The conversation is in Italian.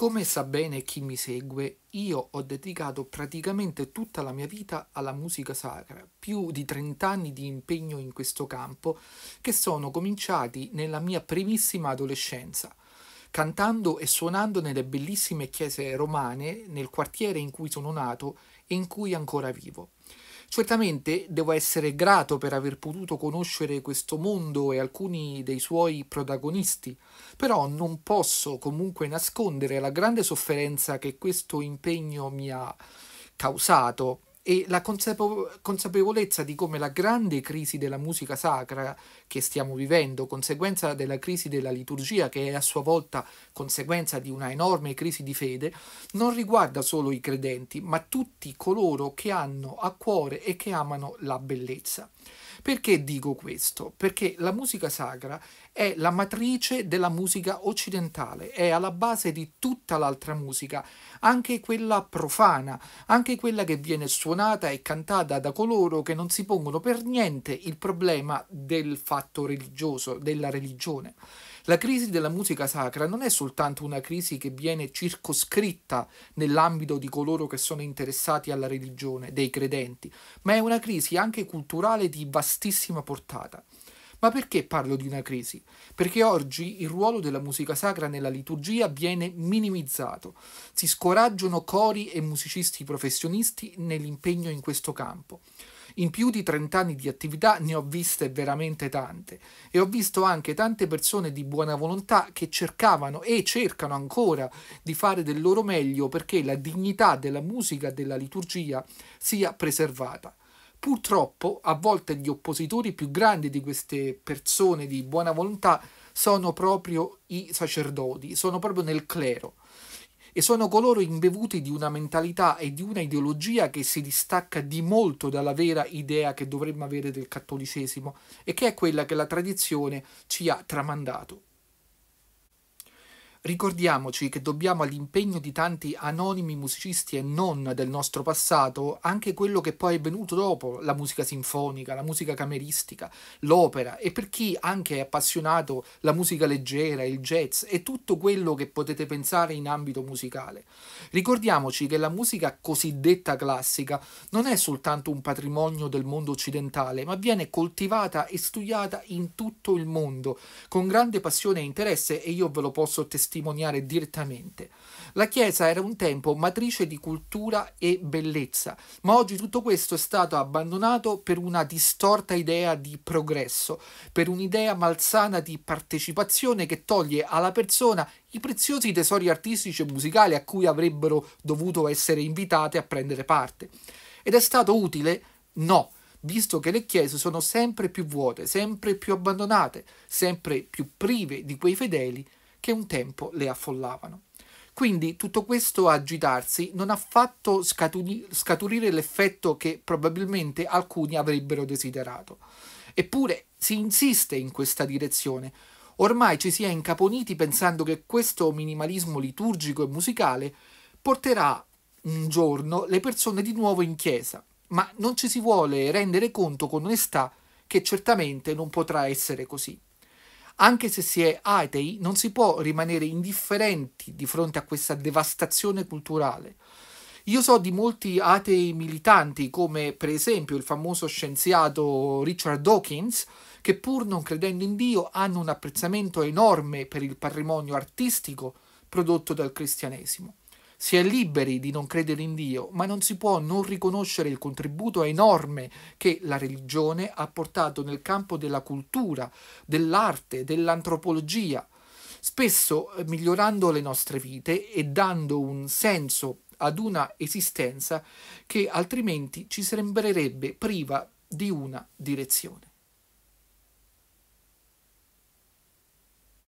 Come sa bene chi mi segue, io ho dedicato praticamente tutta la mia vita alla musica sacra, più di 30 anni di impegno in questo campo che sono cominciati nella mia primissima adolescenza, cantando e suonando nelle bellissime chiese romane nel quartiere in cui sono nato e in cui ancora vivo. Certamente devo essere grato per aver potuto conoscere questo mondo e alcuni dei suoi protagonisti, però non posso comunque nascondere la grande sofferenza che questo impegno mi ha causato e la consapevo- consapevolezza di come la grande crisi della musica sacra che stiamo vivendo, conseguenza della crisi della liturgia che è a sua volta conseguenza di una enorme crisi di fede, non riguarda solo i credenti, ma tutti coloro che hanno a cuore e che amano la bellezza. Perché dico questo? Perché la musica sacra è la matrice della musica occidentale, è alla base di tutta l'altra musica, anche quella profana, anche quella che viene suonata e cantata da coloro che non si pongono per niente il problema del fatto religioso, della religione. La crisi della musica sacra non è soltanto una crisi che viene circoscritta nell'ambito di coloro che sono interessati alla religione, dei credenti, ma è una crisi anche culturale di vastissima portata. Ma perché parlo di una crisi? Perché oggi il ruolo della musica sacra nella liturgia viene minimizzato. Si scoraggiano cori e musicisti professionisti nell'impegno in questo campo. In più di 30 anni di attività ne ho viste veramente tante e ho visto anche tante persone di buona volontà che cercavano e cercano ancora di fare del loro meglio perché la dignità della musica e della liturgia sia preservata. Purtroppo a volte gli oppositori più grandi di queste persone di buona volontà sono proprio i sacerdoti, sono proprio nel clero e sono coloro imbevuti di una mentalità e di una ideologia che si distacca di molto dalla vera idea che dovremmo avere del cattolicesimo e che è quella che la tradizione ci ha tramandato. Ricordiamoci che dobbiamo all'impegno di tanti anonimi musicisti e non del nostro passato anche quello che poi è venuto dopo la musica sinfonica, la musica cameristica, l'opera e per chi anche è appassionato la musica leggera, il jazz e tutto quello che potete pensare in ambito musicale. Ricordiamoci che la musica cosiddetta classica non è soltanto un patrimonio del mondo occidentale, ma viene coltivata e studiata in tutto il mondo con grande passione e interesse e io ve lo posso testimoniare testimoniare direttamente. La Chiesa era un tempo matrice di cultura e bellezza, ma oggi tutto questo è stato abbandonato per una distorta idea di progresso, per un'idea malsana di partecipazione che toglie alla persona i preziosi tesori artistici e musicali a cui avrebbero dovuto essere invitate a prendere parte. Ed è stato utile? No visto che le chiese sono sempre più vuote, sempre più abbandonate, sempre più prive di quei fedeli che un tempo le affollavano. Quindi tutto questo agitarsi non ha fatto scaturire l'effetto che probabilmente alcuni avrebbero desiderato. Eppure si insiste in questa direzione. Ormai ci si è incaponiti pensando che questo minimalismo liturgico e musicale porterà un giorno le persone di nuovo in chiesa, ma non ci si vuole rendere conto con onestà che certamente non potrà essere così. Anche se si è atei, non si può rimanere indifferenti di fronte a questa devastazione culturale. Io so di molti atei militanti, come per esempio il famoso scienziato Richard Dawkins, che pur non credendo in Dio hanno un apprezzamento enorme per il patrimonio artistico prodotto dal cristianesimo. Si è liberi di non credere in Dio, ma non si può non riconoscere il contributo enorme che la religione ha portato nel campo della cultura, dell'arte, dell'antropologia, spesso eh, migliorando le nostre vite e dando un senso ad una esistenza che altrimenti ci sembrerebbe priva di una direzione.